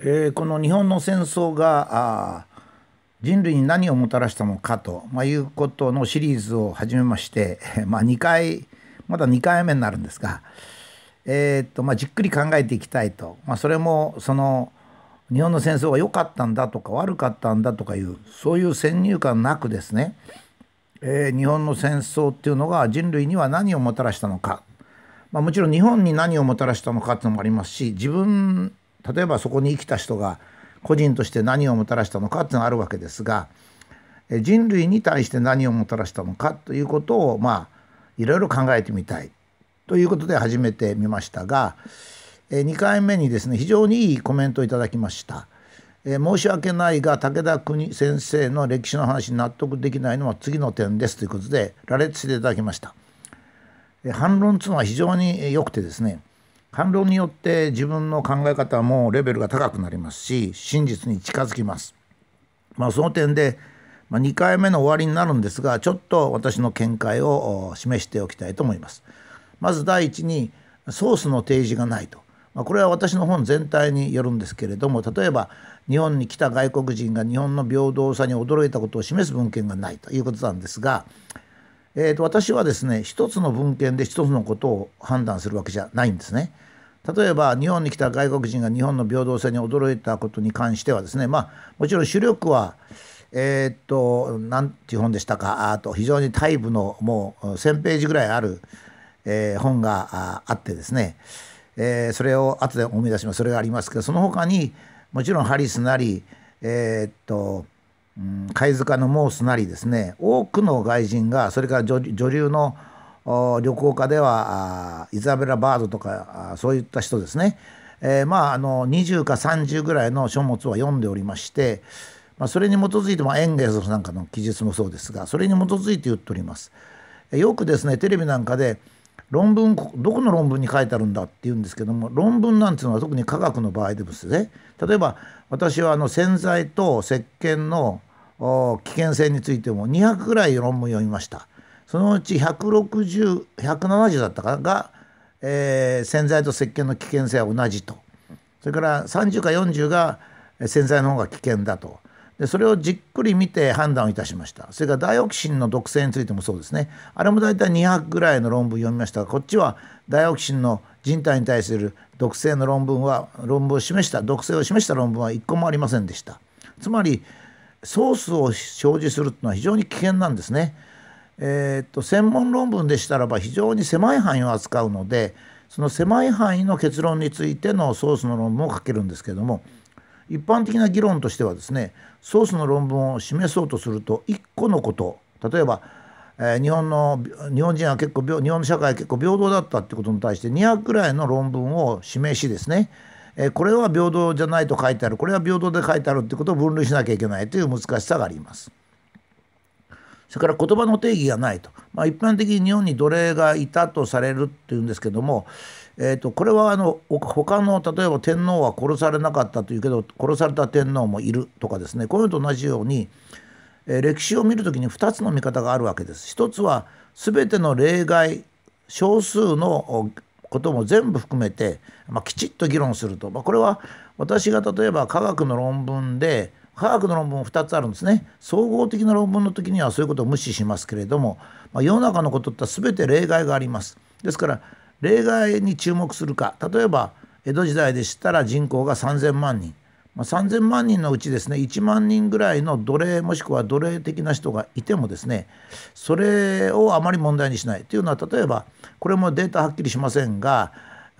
えー、この日本の戦争が人類に何をもたらしたのかと、まあ、いうことのシリーズを始めまして、まあ、2回まだ2回目になるんですが、えー、っとまあ、じっくり考えていきたいと、まあ、それもその日本の戦争が良かったんだとか悪かったんだとかいうそういう先入観なくですね、えー、日本の戦争っていうのが人類には何をもたらしたのか、まあ、もちろん日本に何をもたらしたのかっていうのもありますし自分例えばそこに生きた人が個人として何をもたらしたのかっていうのがあるわけですが人類に対して何をもたらしたのかということをまあいろいろ考えてみたいということで始めてみましたが2回目にですね非常にいいコメントをいただきました。え申し訳ないが武田国先生の歴史の話に納得できないのは次の点ですということで羅列していただきました。反論というのは非常に良くてですね反論によって自分の考え方もレベルが高くなりますし真実に近づきます。まあ、その点で、まあ、2回目の終わりになるんですがちょっと私の見解を示しておきたいと思います。まず第一にソースの提示がないと。まあ、これは私の本全体によるんですけれども例えば日本に来た外国人が日本の平等さに驚いたことを示す文献がないということなんですがえー、と私はですね一つの文献で一つのことを判断するわけじゃないんですね。例えば日本に来た外国人が日本の平等性に驚いたことに関してはですねまあもちろん主力はえー、っと何ていう本でしたかあと非常にタイ部のもう1,000ページぐらいある、えー、本があってですね、えー、それを後で思い出しますそれがありますけどその他にもちろんハリスなりえっと貝塚のモースなりですね多くの外人がそれから女女流の旅行家ではあイザベラ・バードとかあそういった人ですね、えー、まああの20か30ぐらいの書物は読んでおりまして、まあ、それに基づいて、まあ、エンゲルスなんかの記述もそうですがそれに基づいて言っております。よくですねテレビなんかで論文どこの論文に書いてあるんだっていうんですけども論文なんていうのは特に科学の場合でですね例えば私はあの洗剤と石鹸の危険性についても200ぐらい論文読みましたそのうち160170だったかが、えー、洗剤と石鹸の危険性は同じとそれから30か40が洗剤の方が危険だとでそれをじっくり見て判断をいたしましたそれからダイオキシンの毒性についてもそうですねあれも大体200ぐらいの論文読みましたがこっちはダイオキシンの人体に対する毒性の論文は論文を示した毒性を示した論文は1個もありませんでしたつまりソースを生じするというのは非常に危険なんですね。えー、っと専門論文でしたらば非常に狭い範囲を扱うのでその狭い範囲の結論についてのソースの論文を書けるんですけども一般的な議論としてはですねソースの論文を示そうとすると1個のこと例えば、えー、日本の日本人は結構日本の社会は結構平等だったってことに対して200ぐらいの論文を示しですねえこれは平等じゃないと書いてあるこれは平等で書いてあるってことを分類しなきゃいけないという難しさがあります。それから言葉の定義がないと、まあ、一般的に日本に奴隷がいたとされるっていうんですけども、えー、とこれはあの他の例えば天皇は殺されなかったというけど殺された天皇もいるとかですねこういうのと同じように、え歴史を見る時に2つの見方があるわけです。1つは全ての例外少数のことも全部含めて、まあ、きちっと議論すると、まあ、これは私が例えば科学の論文で科学の論文2つあるんですね総合的な論文の時にはそういうことを無視しますけれども、まあ、世の中のことって全て例外がありますですから例外に注目するか例えば江戸時代でしたら人口が3,000万人まあ、3,000万人のうちですね1万人ぐらいの奴隷もしくは奴隷的な人がいてもですねそれをあまり問題にしないというのは例えばこれもデータはっきりしませんが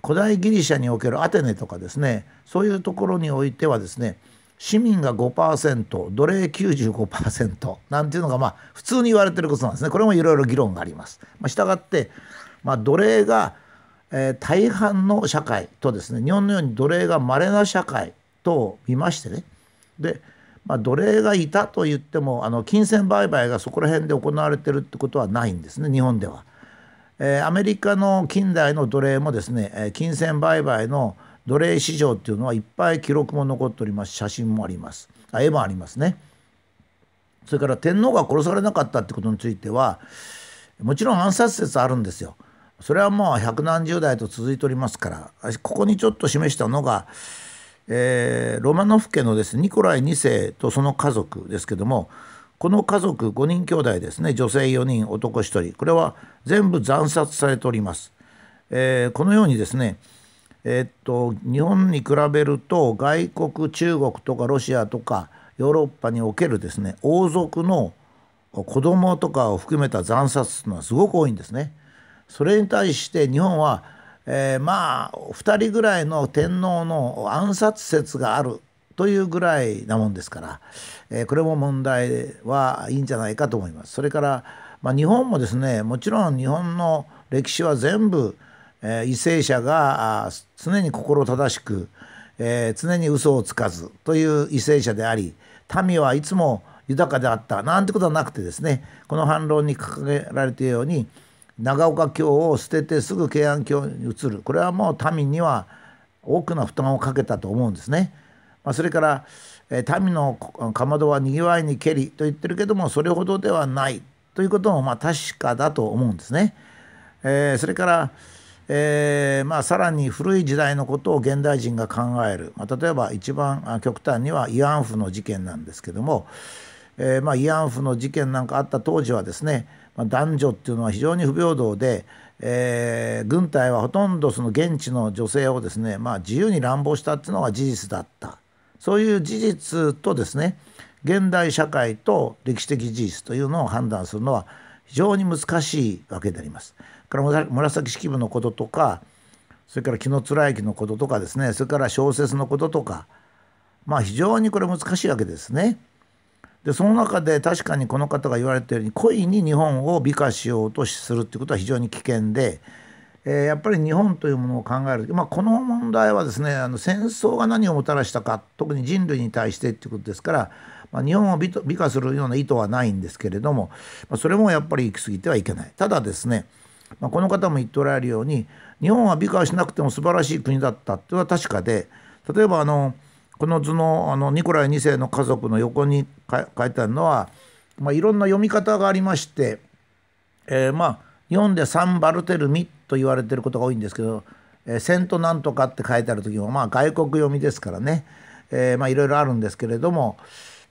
古代ギリシャにおけるアテネとかですねそういうところにおいてはですね市民が5%奴隷95%なんていうのがまあ普通に言われてることなんですねこれもいろいろ議論があります。まあ、従って、まあ、奴隷がえー、大半の社会とですね日本のように奴隷がまれな社会と見ましてねで、まあ、奴隷がいたと言ってもあの金銭売買がそこら辺で行われてるってことはないんですね日本では、えー、アメリカの近代の奴隷もですね、えー、金銭売買の奴隷市場っていうのはいっぱい記録も残っております写真もありますあ絵もありますね。それから天皇が殺されなかったってことについてはもちろん暗殺説あるんですよ。それはもう百何十代と続いておりますからここにちょっと示したのがえー、ロマノフ家のです、ね、ニコライ2世とその家族ですけどもこの家族5人兄弟ですね女性4人男1人これは全部惨殺されております。えー、このようにですねえー、っと日本に比べると外国中国とかロシアとかヨーロッパにおけるですね王族の子供とかを含めた惨殺というのはすごく多いんですね。それに対して日本はえー、まあ2人ぐらいの天皇の暗殺説があるというぐらいなもんですから、えー、これも問題はいいんじゃないかと思います。それから、まあ、日本もですねもちろん日本の歴史は全部、えー、為政者が常に心正しく、えー、常に嘘をつかずという為政者であり民はいつも豊かであったなんてことはなくてですねこの反論に掲げられているように長岡京を捨ててすぐ慶安京に移るこれはもう民には多くの負担をかけたと思うんですね。まあ、それから民のかまどはにぎわいにけりと言ってるけどもそれほどではないということもまあ確かだと思うんですね。えー、それから、えーまあ、さらに古い時代のことを現代人が考える、まあ、例えば一番極端には慰安婦の事件なんですけども、えーまあ、慰安婦の事件なんかあった当時はですねまあ、男女っていうのは非常に不平等で、えー、軍隊はほとんどその現地の女性をですね、まあ、自由に乱暴したっていうのが事実だったそういう事実とですね現代社会と歴史的事実というのを判断するのは非常に難しいわけであります。から紫式部のこととかそれから紀貫之のこととかですねそれから小説のこととかまあ非常にこれ難しいわけですね。でその中で確かにこの方が言われたように故意に日本を美化しようとするっていうことは非常に危険で、えー、やっぱり日本というものを考える、まあ、この問題はですねあの戦争が何をもたらしたか特に人類に対してっていうことですから、まあ、日本を美美化するような意図はないんですけれども、まあ、それもやっぱり行き過ぎてはいけない。ただですねまあ、この方も言っておられるように日本は美化しなくても素晴らしい国だったっていうのは確かで例えばあのこの図のあのニコライ2世の家族の横に書いてあるのは、まあ、いろんな読み方がありまして、えー、まあ日本でサンバルテルミと言われてることが多いんですけど「えー、セントなんとか」って書いてある時もまあ外国読みですからね、えー、まあいろいろあるんですけれども、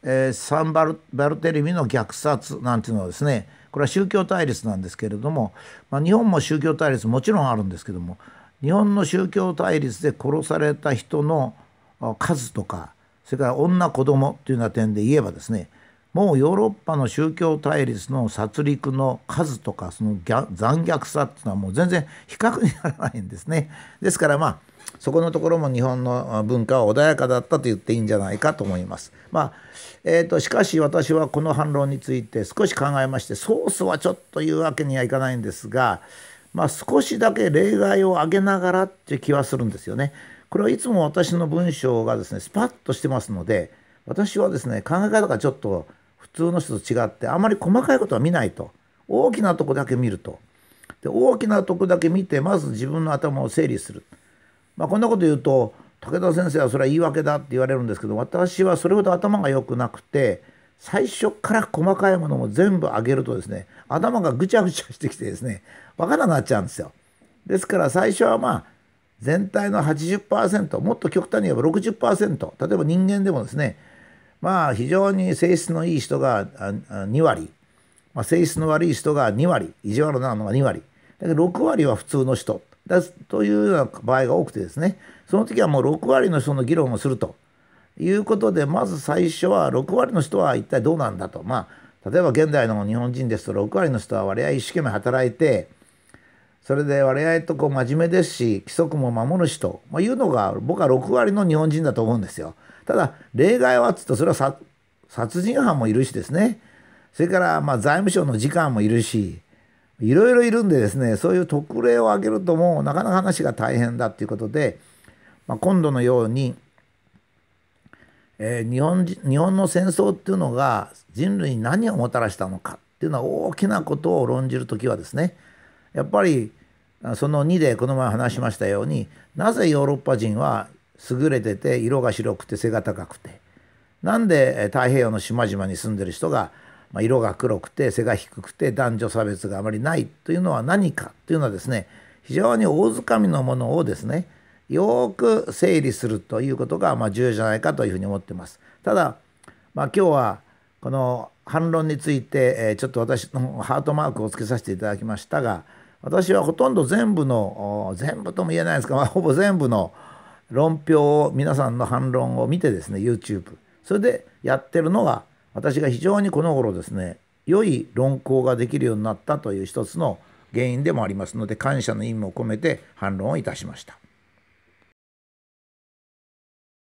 えー、サンバルバルテルミの虐殺なんていうのはですねこれは宗教対立なんですけれども、まあ、日本も宗教対立もちろんあるんですけども日本の宗教対立で殺された人の数とかそれから女子供というような点で言えばですねもうヨーロッパの宗教対立の殺戮の数とかその残虐さっていうのはもう全然比較にならないんですね。ですからまあそこのところも日本の文化は穏やかだったと言っていいんじゃないかと思います。まあえーと、しかし私はこの反論について少し考えましてソースはちょっと言うわけにはいかないんですが、まあ、少しだけ例外を挙げながらっていう気はするんですよね。これはいつも私の文章がですねスパッとしてますので私はですね考え方がちょっと普通の人と違ってあまり細かいことは見ないと大きなとこだけ見るとで大きなとこだけ見てまず自分の頭を整理する、まあ、こんなこと言うと武田先生はそれは言い訳だって言われるんですけど私はそれほど頭が良くなくて最初から細かいものも全部上げるとですね頭がぐちゃぐちゃしてきてですね分からなくなっちゃうんですよ。ですから最初はまあ全体の80%もっと極端に言えば60%例えば人間でもですねまあ非常に性質のいい人が2割、まあ、性質の悪い人が2割意地悪なのが2割だけど6割は普通の人だというような場合が多くてですねその時はもう6割の人の議論をするということでまず最初は6割の人は一体どうなんだとまあ例えば現代の日本人ですと6割の人は割合一生懸命働いてそれで割合とこう真面目ですし規則も守るしと、まいうのが僕は6割の日本人だと思うんですよ。ただ例外はっつうとそれは殺人犯もいるしですねそれからま財務省の次官もいるしいろいろいるんでですねそういう特例を挙げるともうなかなか話が大変だっていうことで、まあ、今度のように、えー、日本日本の戦争っていうのが人類に何をもたらしたのかっていうのは大きなことを論じる時はですねやっぱりその2でこの前話しましたようになぜヨーロッパ人は優れてて色が白くて背が高くてなんで太平洋の島々に住んでる人が色が黒くて背が低くて男女差別があまりないというのは何かというのはですね非常に大掴かみのものをですねよく整理するということがま重要じゃないかというふうに思ってます。ただ、まあ、今日はこの反論についてちょっと私のハートマークをつけさせていただきましたが私はほとんど全部の全部とも言えないですが、まあ、ほぼ全部の論評を皆さんの反論を見てですね YouTube それでやってるのが私が非常にこの頃ですね良い論考ができるようになったという一つの原因でもありますので感謝の意味も込めて反論をいたしました。